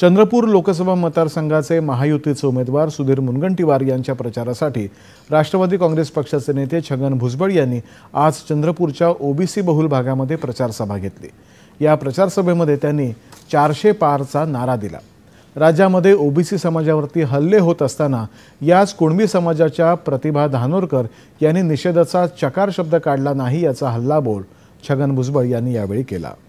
चंद्रपूर लोकसभा मतदारसंघाचे महायुतीचे उमेदवार सुधीर मुनगंटीवार यांच्या प्रचारासाठी राष्ट्रवादी काँग्रेस पक्षाचे नेते छगन भुजबळ यांनी आज चंद्रपूरच्या ओबीसी बहुल भागामध्ये प्रचारसभा घेतली या प्रचारसभेमध्ये त्यांनी चारशे पारचा नारा दिला राज्यामध्ये ओबीसी समाजावरती हल्ले होत असताना याच कुणबी समाजाच्या प्रतिभा धानोरकर यांनी निषेधाचा चकार शब्द काढला नाही याचा हल्लाबोल छगन भुजबळ यांनी यावेळी केला